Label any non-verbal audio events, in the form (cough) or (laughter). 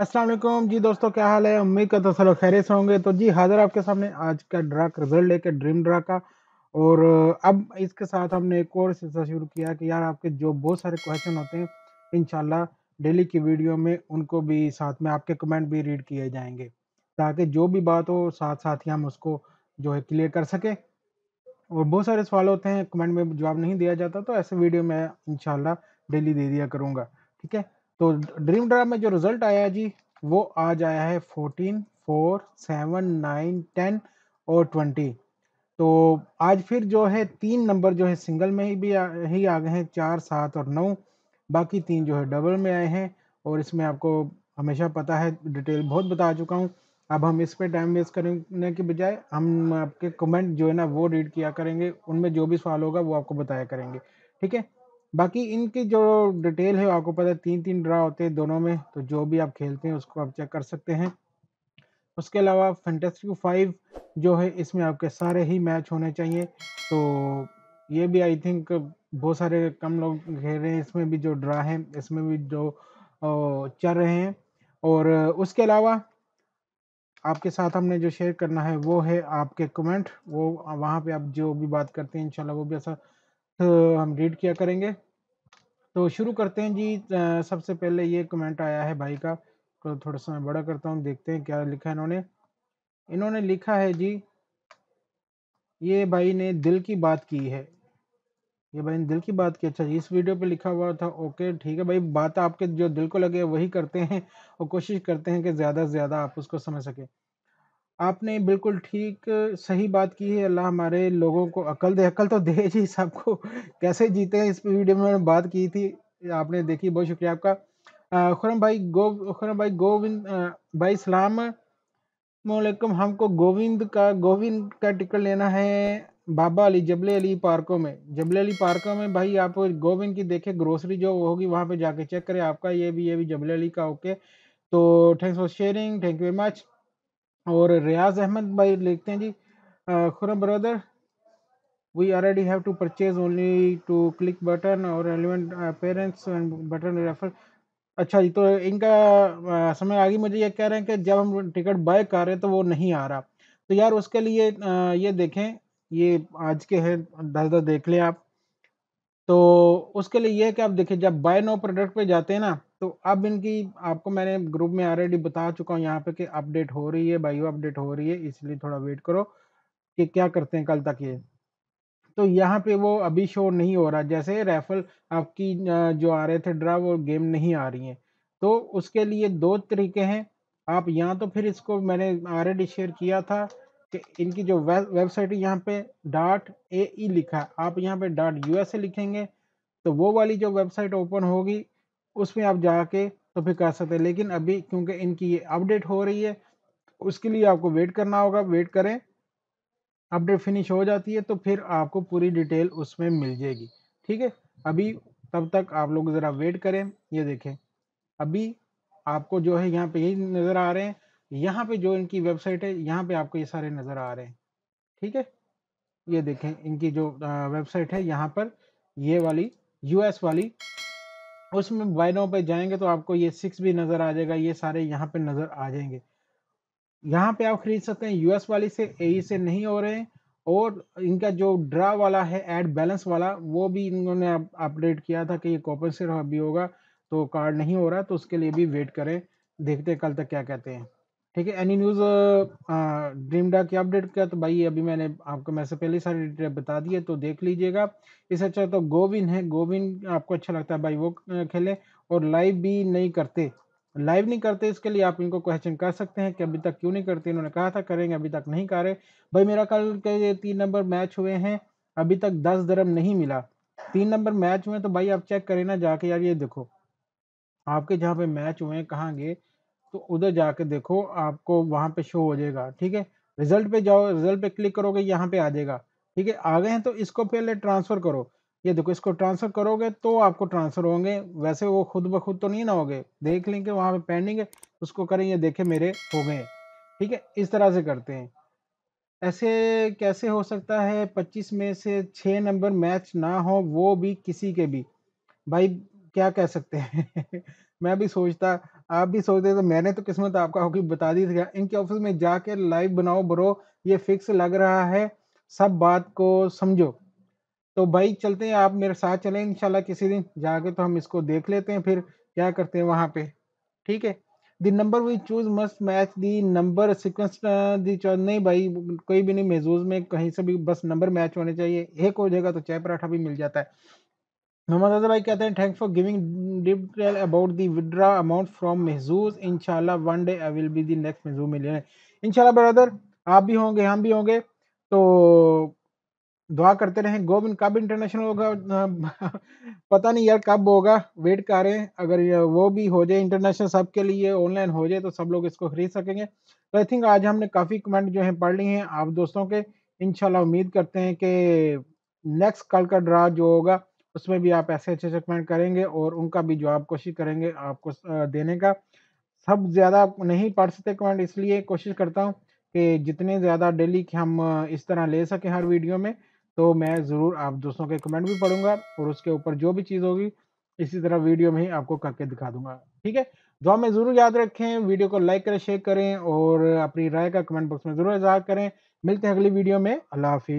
असलम जी दोस्तों क्या हाल है उम्मीद का तो सलो खैर से होंगे तो जी हाज़िर आपके सामने आज का ड्रा का रिजल्ट लेके ड्रीम ड्रा का और अब इसके साथ हमने एक और सिलसिला शुरू किया कि यार आपके जो बहुत सारे क्वेश्चन होते हैं इन डेली की वीडियो में उनको भी साथ में आपके कमेंट भी रीड किए जाएंगे ताकि जो भी बात हो साथ साथ ही हम उसको जो है क्लियर कर सकें और बहुत सारे सवाल होते हैं कमेंट में जवाब नहीं दिया जाता तो ऐसे वीडियो मैं इनशाला डेली दे दिया करूँगा ठीक है तो ड्रीम ड्राइव में जो रिजल्ट आया जी वो आज आया है fourteen four seven nine ten और ट्वेंटी तो आज फिर जो है तीन नंबर जो है सिंगल में ही भी आ, ही आ गए हैं चार सात और नौ बाकी तीन जो है डबल में आए हैं और इसमें आपको हमेशा पता है डिटेल बहुत बता चुका हूँ अब हम इस पर टाइम वेस्ट करने के बजाय हम आपके कमेंट जो है ना वो रीड किया करेंगे उनमें जो भी सवाल होगा वो आपको बताया करेंगे ठीक है बाकी इनकी जो डिटेल है आपको पता है तीन तीन ड्रा होते हैं दोनों में तो जो भी आप खेलते हैं उसको आप चेक कर सकते हैं उसके अलावा फंटेस्टिक फाइव जो है इसमें आपके सारे ही मैच होने चाहिए तो ये भी आई थिंक बहुत सारे कम लोग खेल रहे हैं इसमें भी जो ड्रा है इसमें भी जो चल रहे हैं और उसके अलावा आपके साथ हमने जो शेयर करना है वो है आपके कमेंट वो वहाँ पे आप जो भी बात करते हैं इंशाल्लाह वो भी ऐसा तो हम रीड किया करेंगे तो शुरू करते हैं जी सबसे पहले ये कमेंट आया है भाई का तो थोड़ा सा मैं बड़ा करता हूँ देखते हैं क्या लिखा है इन्होंने इन्होंने लिखा है जी ये भाई ने दिल की बात की है ये भाई ने दिल की बात की अच्छा जी इस वीडियो पे लिखा हुआ था ओके ठीक है भाई बात आपके जो दिल को लगे वही करते हैं और कोशिश करते हैं कि ज़्यादा से ज़्यादा आप उसको समझ सकें आपने बिल्कुल ठीक सही बात की है, अल्लाह हमारे लोगों को अकल दे, अकल तो दे जी सबको कैसे जीते हैं इस वीडियो में मैंने बात की थी, आपने देखी बहुत शुक्रिया आपका। खुरम भाई गो खुरम भाई गोविंद भाई सलाम वालेकुम हमको गोविंद का गोविंद का टिकट लेना है बाबा अली जबले अली पार्कों में जबले अली पार्कों में भाई आप गोविंद की देखें ग्रोसरी जो होगी वहाँ पे जाके चेक करें आपका ये भी ये भी जबले अली का ओके तो thanks for sharing thank you very much और रियाज अहमद भाई लिखते हैं जी Khurram brother we already have to purchase only to click button और रेलिवेंट पेरेंट्स बटन रेफर अच्छा जी तो इनका समय आ गई मुझे ये कह रहे हैं कि जब हम टिकट बाय कर रहे हैं तो वो नहीं आ रहा तो यार उसके लिए ये देखें ये आज के हैं दस दस देख लें आप तो उसके लिए ये है कि आप देखें जब बाय नो प्रोडक्ट पे जाते हैं ना तो अब इनकी आपको मैंने ग्रुप में ऑलरेडी बता चुका हूँ यहाँ पे कि अपडेट हो रही है बायो अपडेट हो रही है इसलिए थोड़ा वेट करो कि क्या करते हैं कल तक ये तो यहाँ पे वो अभी शो नहीं हो रहा जैसे रेफल आपकी जो आ रहे थे ड्रा वो गेम नहीं आ रही है तो उसके लिए दो तरीके हैं आप यहाँ तो फिर इसको मैंने ऑलरेडी शेयर किया था कि इनकी जो वेबसाइट है यहाँ पे डॉट ए ई लिखा आप यहाँ पे डॉट यू लिखेंगे तो वो वाली जो वेबसाइट ओपन होगी उसमें आप जाके तो फिर कर सकते हैं लेकिन अभी क्योंकि इनकी ये अपडेट हो रही है उसके लिए आपको वेट करना होगा वेट करें अपडेट फिनिश हो जाती है तो फिर आपको पूरी डिटेल उसमें मिल जाएगी ठीक है अभी तब तक आप लोग ज़रा वेट करें ये देखें अभी आपको जो है यहाँ पे यही नज़र आ रहे हैं यहाँ पे जो इनकी वेबसाइट है यहाँ पे आपको ये सारे नज़र आ रहे हैं ठीक है ये देखें इनकी जो वेबसाइट है यहाँ पर ये वाली यूएस वाली उसमें मोबाइलों पे जाएंगे तो आपको ये सिक्स भी नज़र आ जाएगा, ये सारे यहाँ पे नज़र आ जाएंगे यहाँ पे आप खरीद सकते हैं यूएस वाली से, ए e से नहीं हो रहे हैं और इनका जो ड्रा वाला है, एड बैलेंस वाला वो भी इन्होंने अपडेट किया था कि ये कॉपर से अभी होगा, तो कार्ड नहीं हो रहा, तो उसके लिए भी वेट करें। देखते हैं कल तक क्या कहते हैं। ठीक है एनी न्यूज़ ड्रीम डा की अपडेट किया तो भाई अभी मैंने आपको मैसेज पहले सारी डिटेल बता दी है तो देख लीजिएगा इससे अच्छा तो गोविन है गोविन आपको अच्छा लगता है भाई वो uh, खेले और लाइव भी नहीं करते लाइव नहीं करते इसके लिए आप इनको क्वेश्चन कर सकते हैं कि अभी तक क्यों नहीं करते इन्होंने कहा था करेंगे अभी तक नहीं कर रहे भाई मेरा कल के तीन नंबर मैच हुए हैं अभी तक दस दरम नहीं मिला तीन नंबर मैच हुए तो भाई आप चेक करें ना जाके यार ये देखो आपके जहाँ पे मैच हुए हैं कहाँ गए तो उधर जाके देखो आपको वहाँ पे शो हो जाएगा ठीक है रिजल्ट पे जाओ रिजल्ट पे क्लिक करोगे यहाँ पे आ जाएगा ठीक है आ गए हैं तो इसको पहले ट्रांसफ़र करो ये देखो इसको ट्रांसफ़र करोगे तो आपको ट्रांसफ़र होंगे वैसे वो खुद ब खुद तो नहीं ना होगे देख लेंगे वहाँ पे पेंडिंग है उसको करें ये देखे मेरे हो गए ठीक है इस तरह से करते हैं ऐसे कैसे हो सकता है पच्चीस में से छः नंबर मैच ना हो वो भी किसी के भी भाई क्या कह सकते हैं (laughs) मैं भी सोचता आप भी सोच रहे थे मैंने तो किस्मत आपका होगी बता दी थी इनके ऑफिस में जाके लाइव बनाओ ब्रो ये फिक्स लग रहा है सब बात को समझो तो भाई चलते हैं आप मेरे साथ चलें इंशाल्लाह किसी दिन जाके तो हम इसको देख लेते हैं फिर क्या करते हैं वहाँ पे ठीक है the number we choose must match the number sequence the choice नहीं भाई कोई भी नहीं महजूज में कहीं से भी बस नंबर मैच होने चाहिए एक हो जाएगा तो चाय पराठा भी मिल जाता है मोहम्मद अजहर भाई कहते हैं thanks for giving detail about the withdraw amount from Mahzooz इनशाला one day I will be the next Mahzooz million इनशाला ब्रदर आप भी होंगे हम भी होंगे तो दुआ करते रहें गोविंद कब इंटरनेशनल होगा (laughs) पता नहीं यार कब होगा वेट कर रहे हैं अगर वो भी हो जाए इंटरनेशनल सब के लिए ऑनलाइन हो जाए तो सब लोग इसको खरीद सकेंगे तो आई थिंक आज हमने काफ़ी कमेंट जो है पढ़ ली हैं आप दोस्तों के इनशाला उम्मीद करते हैं कि नेक्स्ट कल का ड्रा जो होगा उसमें भी आप ऐसे अच्छे अच्छे कमेंट करेंगे और उनका भी जवाब कोशिश करेंगे आपको देने का सब ज़्यादा नहीं पढ़ सकते कमेंट इसलिए कोशिश करता हूँ कि जितने ज़्यादा डेली कि हम इस तरह ले सकें हर वीडियो में तो मैं ज़रूर आप दोस्तों के कमेंट भी पढ़ूंगा और उसके ऊपर जो भी चीज़ होगी इसी तरह वीडियो में ही आपको करके दिखा दूंगा ठीक है दुआ तो में ज़रूर याद रखें वीडियो को लाइक करें शेयर करें और अपनी राय का कमेंट बॉक्स में ज़रूर इजहार करें मिलते हैं अगली वीडियो में अल्लाह हाफिज़